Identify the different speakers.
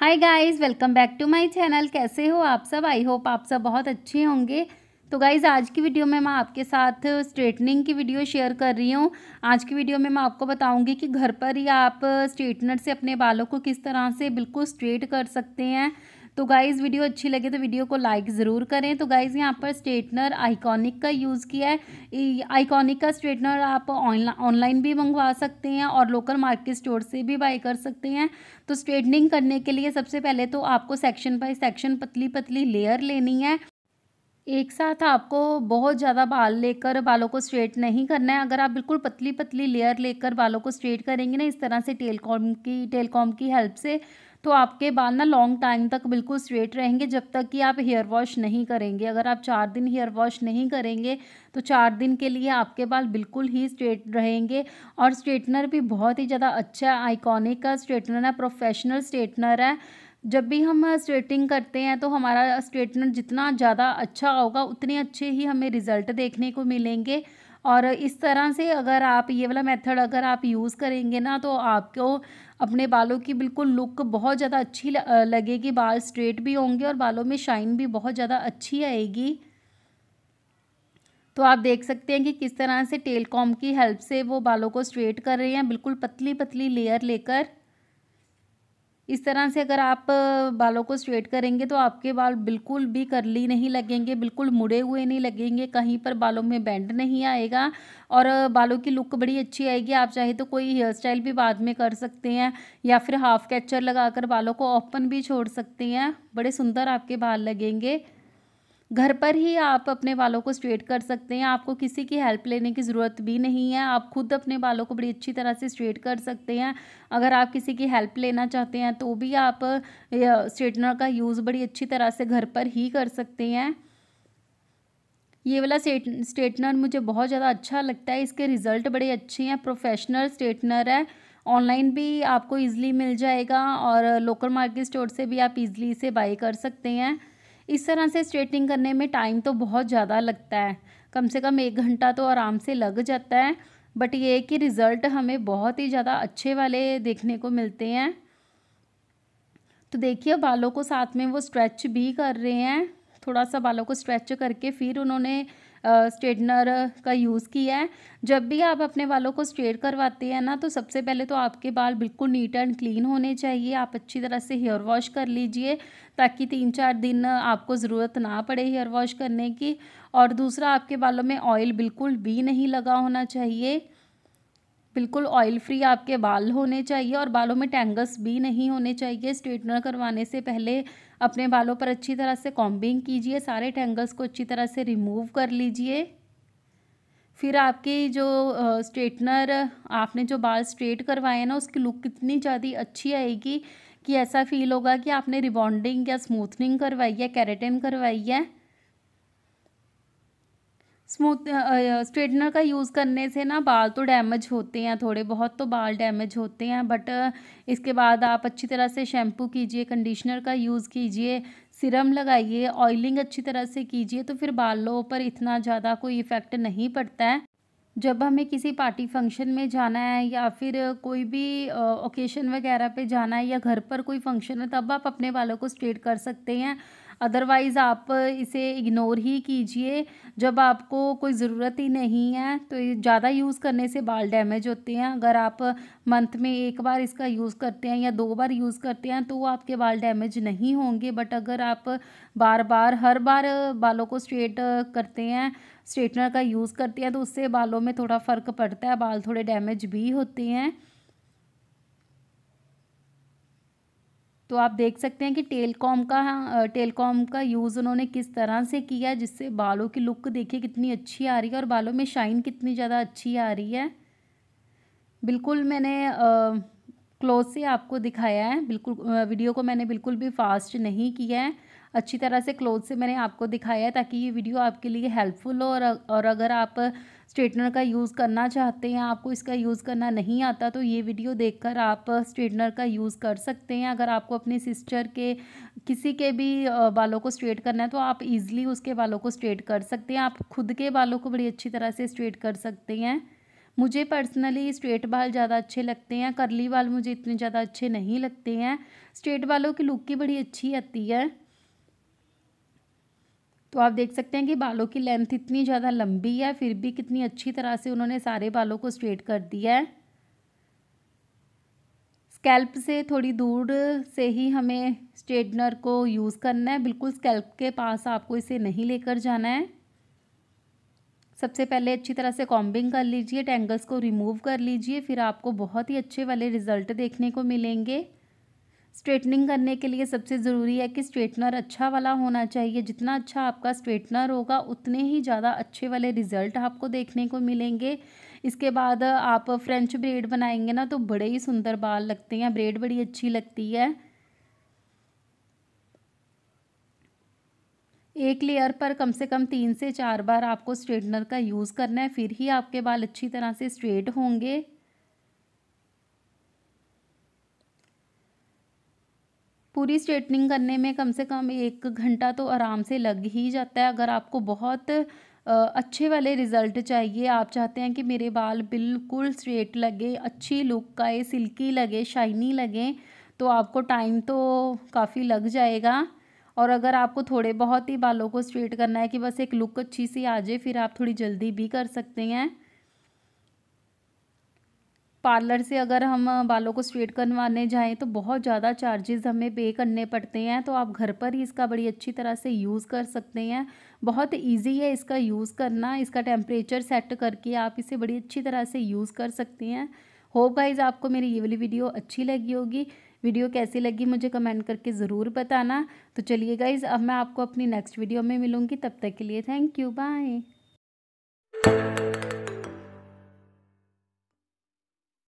Speaker 1: hi guys welcome back to my channel कैसे हो आप सब आई होप आप सब बहुत अच्छे होंगे तो गाइज़ आज की वीडियो में मैं आपके साथ स्ट्रेटनिंग की वीडियो शेयर कर रही हूँ आज की वीडियो में मैं आपको बताऊँगी कि घर पर ही आप स्ट्रेटनर से अपने बालों को किस तरह से बिल्कुल स्ट्रेट कर सकते हैं तो गाइज़ वीडियो अच्छी लगे तो वीडियो को लाइक ज़रूर करें तो गाइज़ यहाँ पर स्ट्रेटनर आइकॉनिक का यूज़ किया है आइकॉनिक का स्ट्रेटनर आप ऑनलाइन भी मंगवा सकते हैं और लोकल मार्केट स्टोर से भी बाई कर सकते हैं तो स्ट्रेटनिंग करने के लिए सबसे पहले तो आपको सेक्शन बाई सेक्शन पतली पतली लेयर लेनी है एक साथ आपको बहुत ज़्यादा बाल लेकर बालों को स्ट्रेट नहीं करना है अगर आप बिल्कुल पतली पतली लेयर लेकर बालों को स्ट्रेट करेंगे ना इस तरह से टेलकॉम की टेलकॉम की हेल्प से तो आपके बाल ना लॉन्ग टाइम तक बिल्कुल स्ट्रेट रहेंगे जब तक कि आप हेयर वॉश नहीं करेंगे अगर आप चार दिन हेयर वॉश नहीं करेंगे तो चार दिन के लिए आपके बाल बिल्कुल ही स्ट्रेट रहेंगे और स्ट्रेटनर भी बहुत ही ज़्यादा अच्छा आइकॉनिक का स्ट्रेटनर है प्रोफेशनल स्ट्रेटनर है जब भी हम स्ट्रेटिंग करते हैं तो हमारा स्ट्रेटनर जितना ज़्यादा अच्छा होगा उतने अच्छे ही हमें रिज़ल्ट देखने को मिलेंगे और इस तरह से अगर आप ये वाला मेथड अगर आप यूज़ करेंगे ना तो आपको अपने बालों की बिल्कुल लुक बहुत ज़्यादा अच्छी लगेगी बाल स्ट्रेट भी होंगे और बालों में शाइन भी बहुत ज़्यादा अच्छी आएगी तो आप देख सकते हैं कि किस तरह से टेलकॉम की हेल्प से वो बालों को स्ट्रेट कर रहे हैं बिल्कुल पतली पतली लेयर लेकर इस तरह से अगर आप बालों को स्ट्रेट करेंगे तो आपके बाल बिल्कुल भी करली नहीं लगेंगे बिल्कुल मुड़े हुए नहीं लगेंगे कहीं पर बालों में बैंड नहीं आएगा और बालों की लुक बड़ी अच्छी आएगी आप चाहे तो कोई हेयर स्टाइल भी बाद में कर सकते हैं या फिर हाफ कैचर लगाकर बालों को ओपन भी छोड़ सकते हैं बड़े सुंदर आपके बाल लगेंगे घर पर ही आप अपने बालों को स्ट्रेट कर सकते हैं आपको किसी की हेल्प लेने की ज़रूरत भी नहीं है आप खुद अपने बालों को बड़ी अच्छी तरह से स्ट्रेट कर सकते हैं अगर आप किसी की हेल्प लेना चाहते हैं तो भी आप स्ट्रेटनर का यूज़ बड़ी अच्छी तरह से घर पर ही कर सकते हैं ये वाला स्ट्रेटनर मुझे बहुत ज़्यादा अच्छा लगता है इसके रिज़ल्ट बड़े अच्छे हैं प्रोफेशनल स्ट्रेटनर है ऑनलाइन भी आपको ईजिली मिल जाएगा और लोकल मार्केट स्टोर से भी आप ईजिली इसे बाई कर सकते हैं इस तरह से स्ट्रेटनिंग करने में टाइम तो बहुत ज़्यादा लगता है कम से कम एक घंटा तो आराम से लग जाता है बट ये कि रिज़ल्ट हमें बहुत ही ज़्यादा अच्छे वाले देखने को मिलते हैं तो देखिए बालों को साथ में वो स्ट्रेच भी कर रहे हैं थोड़ा सा बालों को स्ट्रेच करके फिर उन्होंने स्ट्रेटनर का यूज़ किया है जब भी आप अपने बालों को स्ट्रेट करवाते हैं ना तो सबसे पहले तो आपके बाल बिल्कुल नीट एंड क्लीन होने चाहिए आप अच्छी तरह से हेयर वॉश कर लीजिए ताकि तीन चार दिन आपको ज़रूरत ना पड़े हेयर वॉश करने की और दूसरा आपके बालों में ऑयल बिल्कुल भी नहीं लगा होना चाहिए बिल्कुल ऑयल फ्री आपके बाल होने चाहिए और बालों में टैंगल्स भी नहीं होने चाहिए स्ट्रेटनर करवाने से पहले अपने बालों पर अच्छी तरह से कॉम्बिंग कीजिए सारे टेंगस को अच्छी तरह से रिमूव कर लीजिए फिर आपकी जो स्ट्रेटनर आपने जो बाल स्ट्रेट करवाए ना उसकी लुक कितनी ज़्यादा अच्छी आएगी कि ऐसा फील होगा कि आपने रिबॉन्डिंग या स्मूथनिंग करवाई है कैरेटिन करवाई है स्मूथ स्ट्रेटनर का यूज़ करने से ना बाल तो डैमेज होते हैं थोड़े बहुत तो बाल डैमेज होते हैं बट इसके बाद आप अच्छी तरह से शैम्पू कीजिए कंडीशनर का यूज़ कीजिए सिरम लगाइए ऑयलिंग अच्छी तरह से कीजिए तो फिर बालों पर इतना ज़्यादा कोई इफ़ेक्ट नहीं पड़ता है जब हमें किसी पार्टी फंक्शन में जाना है या फिर कोई भी ओकेशन वगैरह पे जाना है या घर पर कोई फंक्शन है तब आप अपने बालों को स्ट्रेट कर सकते हैं अदरवाइज़ आप इसे इग्नोर ही कीजिए जब आपको कोई ज़रूरत ही नहीं है तो ज़्यादा यूज़ करने से बाल डैमेज होते हैं अगर आप मंथ में एक बार इसका यूज़ करते हैं या दो बार यूज़ करते हैं तो आपके बाल डैमेज नहीं होंगे बट अगर आप बार बार हर बार बालों को स्ट्रेट करते हैं स्ट्रेटनर का यूज़ करते हैं तो उससे बालों में थोड़ा फ़र्क पड़ता है बाल थोड़े डैमेज भी होते हैं तो आप देख सकते हैं कि टेलकॉम का टेलकॉम का यूज़ उन्होंने किस तरह से किया है जिससे बालों की लुक देखिए कितनी अच्छी आ रही है और बालों में शाइन कितनी ज़्यादा अच्छी आ रही है बिल्कुल मैंने क्लोज से आपको दिखाया है बिल्कुल वीडियो को मैंने बिल्कुल भी फास्ट नहीं किया है अच्छी तरह से क्लोज से मैंने आपको दिखाया है ताकि ये वीडियो आपके लिए हेल्पफुल हो और, और अगर आप स्ट्रेटनर का यूज़ करना चाहते हैं आपको इसका यूज़ करना नहीं आता तो ये वीडियो देखकर आप स्ट्रेटनर का यूज़ कर सकते हैं अगर आपको अपने सिस्टर के किसी के भी बालों को स्ट्रेट करना है तो आप इजीली उसके बालों को स्ट्रेट कर सकते हैं आप खुद के बालों को बड़ी अच्छी तरह से स्ट्रेट कर सकते हैं मुझे पर्सनली स्ट्रेट बाल ज़्यादा अच्छे लगते हैं करली बाल मुझे इतने ज़्यादा अच्छे नहीं लगते हैं स्ट्रेट बालों की लुक की बड़ी अच्छी आती है तो आप देख सकते हैं कि बालों की लेंथ इतनी ज़्यादा लंबी है फिर भी कितनी अच्छी तरह से उन्होंने सारे बालों को स्ट्रेट कर दिया है स्कैल्प से थोड़ी दूर से ही हमें स्ट्रेटनर को यूज़ करना है बिल्कुल स्कैल्प के पास आपको इसे नहीं लेकर जाना है सबसे पहले अच्छी तरह से कॉम्बिंग कर लीजिए टेंगल्स को रिमूव कर लीजिए फिर आपको बहुत ही अच्छे वाले रिज़ल्ट देखने को मिलेंगे स्ट्रेटनिंग करने के लिए सबसे ज़रूरी है कि स्ट्रेटनर अच्छा वाला होना चाहिए जितना अच्छा आपका स्ट्रेटनर होगा उतने ही ज़्यादा अच्छे वाले रिज़ल्ट आपको देखने को मिलेंगे इसके बाद आप फ्रेंच ब्रेड बनाएंगे ना तो बड़े ही सुंदर बाल लगते हैं ब्रेड बड़ी अच्छी लगती है एक लेयर पर कम से कम तीन से चार बार आपको स्ट्रेटनर का यूज़ करना है फिर ही आपके बाल अच्छी तरह से स्ट्रेट होंगे पूरी स्ट्रेटनिंग करने में कम से कम एक घंटा तो आराम से लग ही जाता है अगर आपको बहुत अच्छे वाले रिज़ल्ट चाहिए आप चाहते हैं कि मेरे बाल बिल्कुल स्ट्रेट लगे अच्छी लुक का ये सिल्की लगे शाइनी लगे तो आपको टाइम तो काफ़ी लग जाएगा और अगर आपको थोड़े बहुत ही बालों को स्ट्रेट करना है कि बस एक लुक अच्छी सी आ जाए फिर आप थोड़ी जल्दी भी कर सकते हैं पार्लर से अगर हम बालों को स्ट्रेट करवाने जाएँ तो बहुत ज़्यादा चार्जेस हमें पे करने पड़ते हैं तो आप घर पर ही इसका बड़ी अच्छी तरह से यूज़ कर सकते हैं बहुत इजी है इसका यूज़ करना इसका टेम्परेचर सेट करके आप इसे बड़ी अच्छी तरह से यूज़ कर सकते हैं होप गाइज आपको मेरी ये वाली वीडियो अच्छी लगी होगी वीडियो कैसी लगी मुझे कमेंट करके ज़रूर बताना तो चलिए गाइज़ अब मैं आपको अपनी नेक्स्ट वीडियो में मिलूँगी तब तक के लिए थैंक यू बाय